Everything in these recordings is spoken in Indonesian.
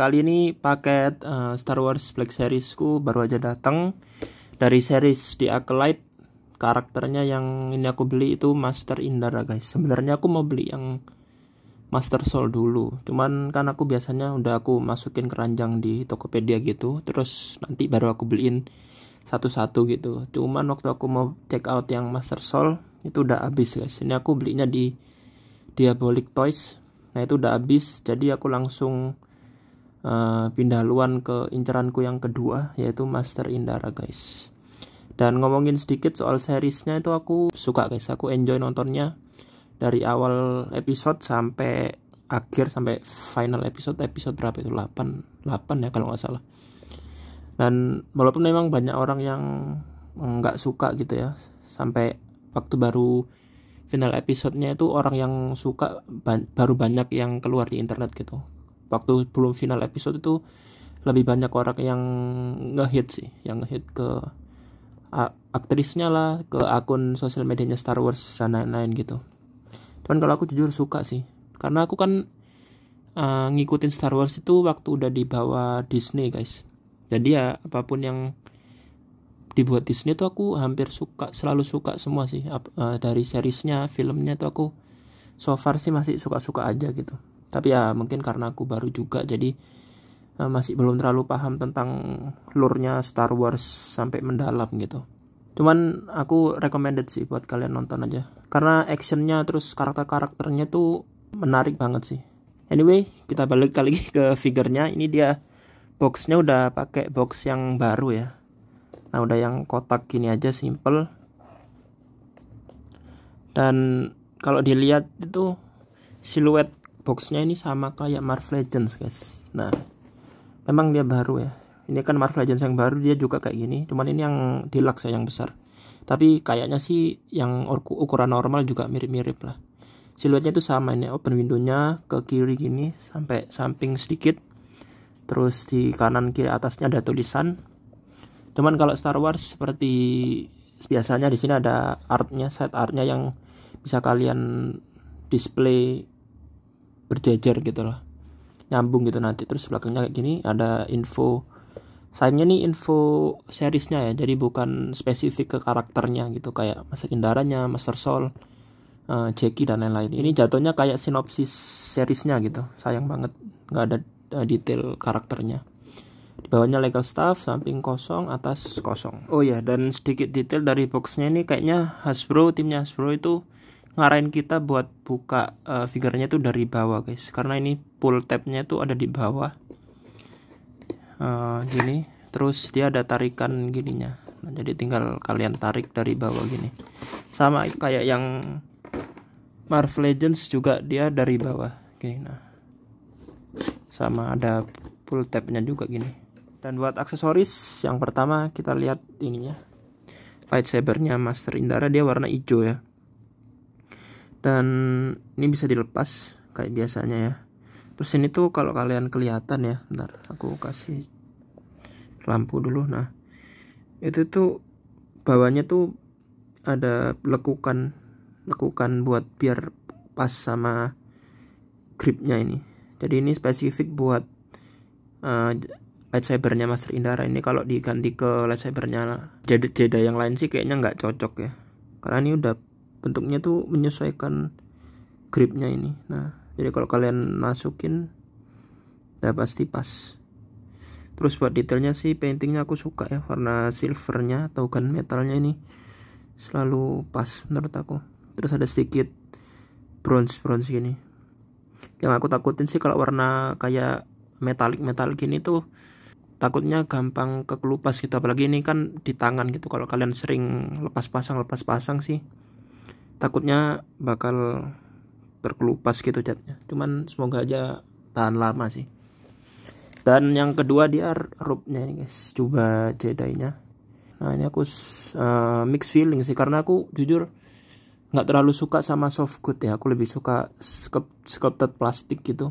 Kali ini paket uh, Star Wars Black Series ku baru aja datang dari series di Acolyte. Karakternya yang ini aku beli itu Master Indara, guys. Sebenarnya aku mau beli yang Master Soul dulu. Cuman kan aku biasanya udah aku masukin keranjang di Tokopedia gitu, terus nanti baru aku beliin satu-satu gitu. Cuman waktu aku mau check out yang Master Soul itu udah habis, guys. Ini aku belinya di Diabolic Toys. Nah, itu udah habis, jadi aku langsung uh, pindah luan ke inceranku yang kedua yaitu Master Indara guys dan ngomongin sedikit soal seriesnya itu aku suka guys aku enjoy nontonnya dari awal episode sampai akhir sampai final episode episode berapa itu 8 8 ya kalau nggak salah dan walaupun memang banyak orang yang nggak suka gitu ya sampai waktu baru final episodenya itu orang yang suka ba baru banyak yang keluar di internet gitu waktu belum final episode itu lebih banyak orang yang ngehit sih yang ngehit ke aktrisnya lah ke akun sosial medianya Star Wars sana lain gitu cuman kalau aku jujur suka sih karena aku kan uh, ngikutin Star Wars itu waktu udah dibawa Disney guys jadi ya apapun yang dibuat Disney tuh aku hampir suka selalu suka semua sih uh, dari seriesnya filmnya tuh aku so far sih masih suka-suka aja gitu tapi ya mungkin karena aku baru juga jadi uh, masih belum terlalu paham tentang lurnya Star Wars sampai mendalam gitu cuman aku recommended sih buat kalian nonton aja karena actionnya terus karakter karakternya tuh menarik banget sih anyway kita balik lagi ke figurnya ini dia boxnya udah pakai box yang baru ya nah udah yang kotak gini aja simple dan kalau dilihat itu siluet boxnya ini sama kayak Marvel Legends guys nah memang dia baru ya ini kan Marvel Legends yang baru dia juga kayak gini cuman ini yang deluxe ya yang besar tapi kayaknya sih yang ukuran normal juga mirip-mirip lah siluetnya itu sama ini open windownya ke kiri gini sampai samping sedikit terus di kanan kiri atasnya ada tulisan cuman kalau Star Wars seperti biasanya di sini ada artnya set artnya yang bisa kalian display berjejer gitu loh nyambung gitu nanti terus belakangnya kayak gini ada info sayangnya nih info seriesnya ya jadi bukan spesifik ke karakternya gitu kayak Master Indaranya, Master Sol, uh, eh, Jackie dan lain-lain ini jatuhnya kayak sinopsis seriesnya gitu sayang banget nggak ada uh, detail karakternya di bawahnya legal staff samping kosong atas kosong oh ya dan sedikit detail dari boxnya ini kayaknya Hasbro timnya Hasbro itu ngarahin kita buat buka uh, eh, figurnya tuh dari bawah guys karena ini pull tabnya tuh ada di bawah uh, gini terus dia ada tarikan gininya nah, jadi tinggal kalian tarik dari bawah gini sama kayak yang Marvel Legends juga dia dari bawah gini nah sama ada pull tabnya juga gini dan buat aksesoris yang pertama kita lihat ininya lightsabernya Master Indara dia warna hijau ya dan ini bisa dilepas kayak biasanya ya terus ini tuh kalau kalian kelihatan ya bentar aku kasih lampu dulu nah itu tuh bawahnya tuh ada lekukan lekukan buat biar pas sama gripnya ini jadi ini spesifik buat uh, lightsabernya Master Indara ini kalau diganti ke lightsabernya jeda-jeda yang lain sih kayaknya nggak cocok ya karena ini udah bentuknya tuh menyesuaikan gripnya ini nah jadi kalau kalian masukin udah ya pasti pas terus buat detailnya sih paintingnya aku suka ya warna silvernya atau kan metalnya ini selalu pas menurut aku terus ada sedikit bronze bronze gini yang aku takutin sih kalau warna kayak metalik metalik gini tuh takutnya gampang kekelupas gitu apalagi ini kan di tangan gitu kalau kalian sering lepas pasang lepas pasang sih takutnya bakal terkelupas gitu catnya cuman semoga aja tahan lama sih dan yang kedua dia rupnya ini guys coba jedainya nah ini aku uh, mix feeling sih karena aku jujur nggak terlalu suka sama soft good ya aku lebih suka sculpted plastik gitu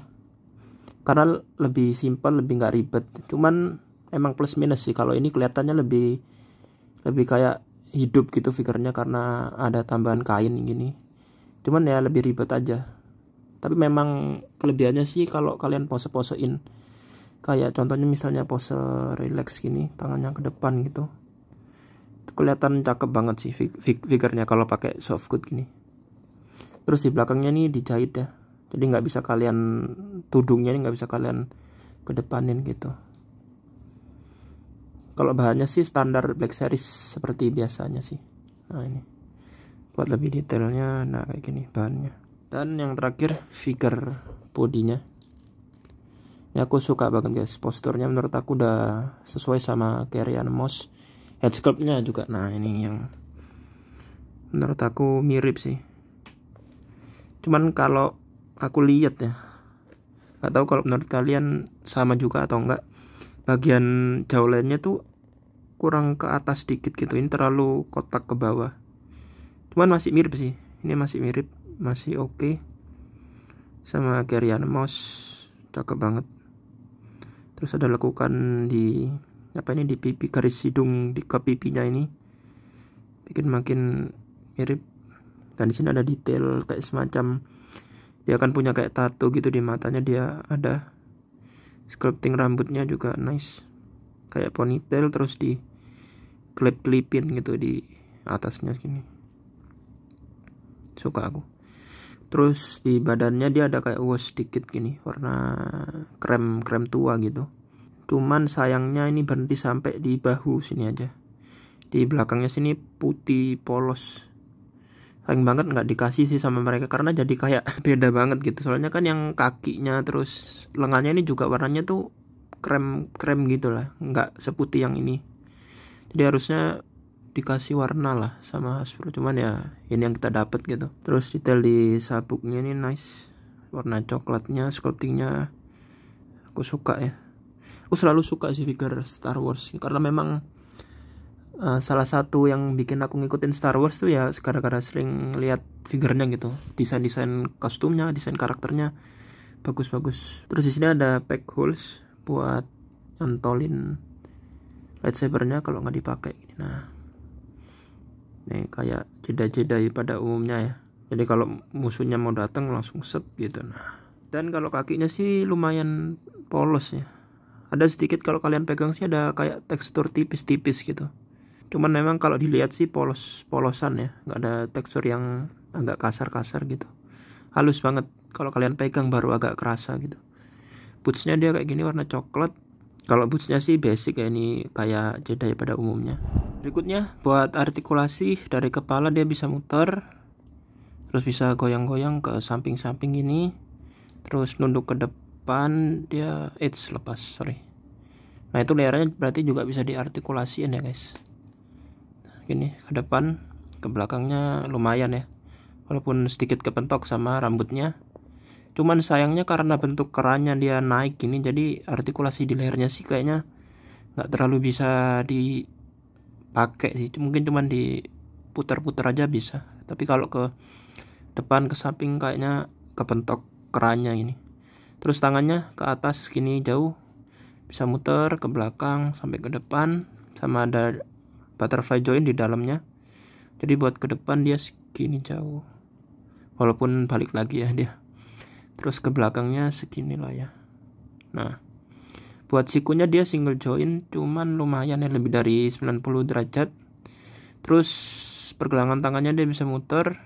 karena lebih simple, lebih nggak ribet cuman emang plus minus sih kalau ini kelihatannya lebih lebih kayak hidup gitu figurnya karena ada tambahan kain gini cuman ya lebih ribet aja tapi memang kelebihannya sih kalau kalian pose-posein kayak contohnya misalnya pose relax gini tangannya ke depan gitu itu kelihatan cakep banget sih figurnya kalau pakai soft good gini terus di belakangnya nih dijahit ya jadi nggak bisa kalian tudungnya nggak bisa kalian kedepanin gitu kalau bahannya sih standar black series seperti biasanya sih nah ini buat lebih detailnya nah kayak gini bahannya dan yang terakhir figure bodinya ini aku suka banget guys posturnya menurut aku udah sesuai sama carry animos head sculptnya juga nah ini yang menurut aku mirip sih cuman kalau aku lihat ya nggak tahu kalau menurut kalian sama juga atau enggak bagian jauh lainnya tuh kurang ke atas dikit gitu ini terlalu kotak ke bawah cuman masih mirip sih ini masih mirip masih oke okay. sama carrier mouse cakep banget terus ada lakukan di apa ini di pipi garis hidung di ke pipinya ini bikin makin mirip dan di sini ada detail kayak semacam dia akan punya kayak tato gitu di matanya dia ada sculpting rambutnya juga nice kayak ponytail terus di klip-klipin gitu di atasnya gini suka aku terus di badannya dia ada kayak wash sedikit gini warna krem krem tua gitu cuman sayangnya ini berhenti sampai di bahu sini aja di belakangnya sini putih polos sayang banget nggak dikasih sih sama mereka karena jadi kayak beda banget gitu soalnya kan yang kakinya terus lengannya ini juga warnanya tuh krem krem gitulah nggak seputih yang ini jadi harusnya dikasih warna lah sama Hasbro cuman ya ini yang kita dapat gitu terus detail di sabuknya ini nice warna coklatnya sculptingnya aku suka ya aku selalu suka sih figure Star Wars karena memang uh, salah satu yang bikin aku ngikutin Star Wars tuh ya sekarang karena sering lihat figurnya gitu desain desain kostumnya desain karakternya bagus-bagus terus di sini ada pack holes buat nyantolin lightsabernya kalau nggak dipakai nah ini kayak jeda-jeda pada umumnya ya jadi kalau musuhnya mau datang langsung set gitu nah dan kalau kakinya sih lumayan polos ya ada sedikit kalau kalian pegang sih ada kayak tekstur tipis-tipis gitu cuman memang kalau dilihat sih polos polosan ya nggak ada tekstur yang agak kasar-kasar gitu halus banget kalau kalian pegang baru agak kerasa gitu bootsnya dia kayak gini warna coklat kalau bootsnya sih basic ya ini kayak jeda pada umumnya. Berikutnya buat artikulasi dari kepala dia bisa muter, terus bisa goyang-goyang ke samping-samping ini, terus nunduk ke depan dia it's lepas sorry. Nah itu layarnya berarti juga bisa diartikulasiin ya guys. Nah, gini ke depan, ke belakangnya lumayan ya, walaupun sedikit kepentok sama rambutnya cuman sayangnya karena bentuk kerannya dia naik ini jadi artikulasi di lehernya sih kayaknya nggak terlalu bisa dipakai sih mungkin cuman diputar-putar aja bisa tapi kalau ke depan ke samping kayaknya ke kepentok kerannya ini terus tangannya ke atas gini jauh bisa muter ke belakang sampai ke depan sama ada butterfly joint di dalamnya jadi buat ke depan dia segini jauh walaupun balik lagi ya dia terus ke belakangnya segini lah ya nah buat sikunya dia single joint cuman lumayan ya lebih dari 90 derajat terus pergelangan tangannya dia bisa muter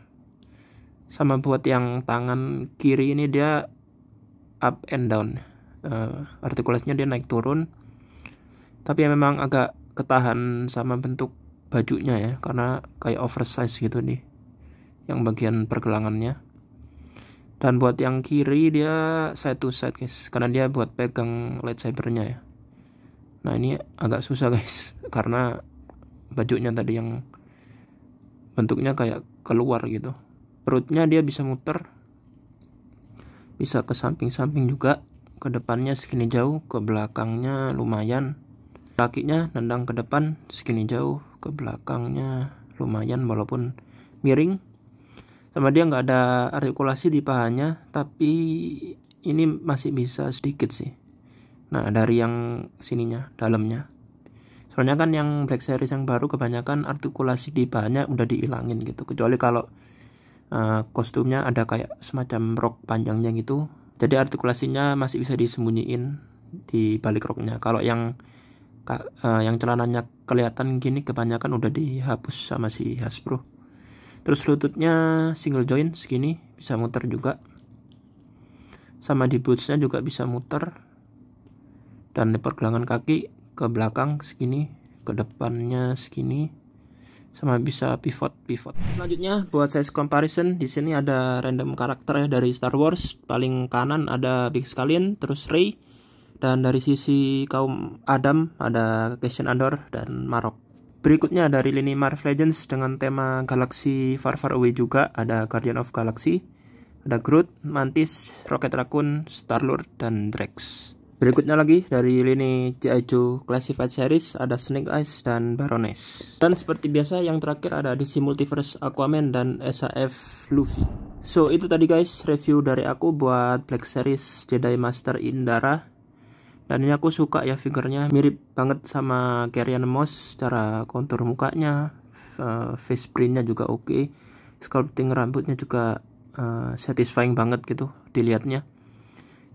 sama buat yang tangan kiri ini dia up and down uh, artikulasinya dia naik turun tapi ya memang agak ketahan sama bentuk bajunya ya karena kayak oversize gitu nih yang bagian pergelangannya dan buat yang kiri dia side to side guys karena dia buat pegang lightsabernya ya nah ini agak susah guys karena bajunya tadi yang bentuknya kayak keluar gitu perutnya dia bisa muter bisa ke samping-samping juga ke depannya segini jauh ke belakangnya lumayan kakinya nendang ke depan segini jauh ke belakangnya lumayan walaupun miring sama dia nggak ada artikulasi di pahanya tapi ini masih bisa sedikit sih nah dari yang sininya dalamnya soalnya kan yang black series yang baru kebanyakan artikulasi di pahanya udah dihilangin gitu kecuali kalau uh, kostumnya ada kayak semacam rok panjangnya gitu jadi artikulasinya masih bisa disembunyiin di balik roknya kalau yang uh, yang celananya kelihatan gini kebanyakan udah dihapus sama si Hasbro terus lututnya single joint segini bisa muter juga sama di bootsnya juga bisa muter dan di pergelangan kaki ke belakang segini ke depannya segini sama bisa pivot pivot selanjutnya buat size comparison di sini ada random karakter ya dari Star Wars paling kanan ada Big Scalin, terus Rey dan dari sisi kaum Adam ada Cassian Andor dan Marok Berikutnya dari lini Marvel Legends dengan tema Galaxy Far Far Away juga ada Guardian of Galaxy, ada Groot, Mantis, Rocket Raccoon, Star-Lord, dan Drax. Berikutnya lagi dari lini G.I. Joe Classified Series ada Snake Eyes dan Baroness. Dan seperti biasa yang terakhir ada DC Multiverse Aquaman dan SAF Luffy. So itu tadi guys review dari aku buat Black Series Jedi Master Indara dan ini aku suka ya figurnya mirip banget sama Carrion Moss secara kontur mukanya uh, face printnya juga oke okay. sculpting rambutnya juga uh, satisfying banget gitu dilihatnya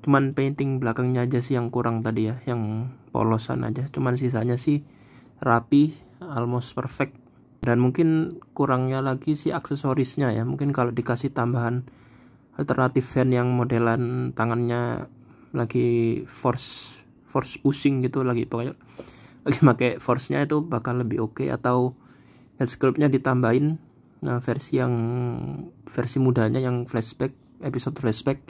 cuman painting belakangnya aja sih yang kurang tadi ya yang polosan aja cuman sisanya sih rapi almost perfect dan mungkin kurangnya lagi sih aksesorisnya ya mungkin kalau dikasih tambahan alternatif fan yang modelan tangannya lagi force force pushing gitu lagi pokoknya lagi pakai force nya itu bakal lebih oke okay, atau head sculpt nya ditambahin nah versi yang versi mudanya yang flashback episode flashback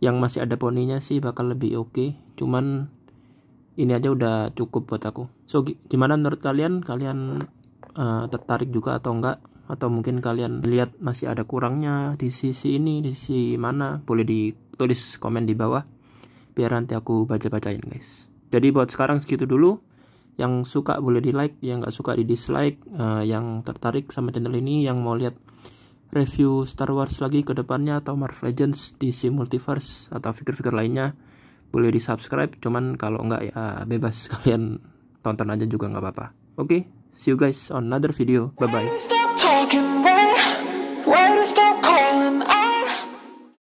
yang masih ada poninya sih bakal lebih oke okay. cuman ini aja udah cukup buat aku so gimana menurut kalian kalian uh, tertarik juga atau enggak atau mungkin kalian lihat masih ada kurangnya di sisi ini di sisi mana boleh ditulis komen di bawah biar nanti aku baca-bacain guys jadi buat sekarang segitu dulu yang suka boleh di like yang nggak suka di dislike uh, eh, yang tertarik sama channel ini yang mau lihat review Star Wars lagi ke depannya atau Marvel Legends di si Multiverse atau figur-figur lainnya boleh di subscribe cuman kalau nggak ya bebas kalian tonton aja juga nggak apa-apa oke okay, see you guys on another video bye bye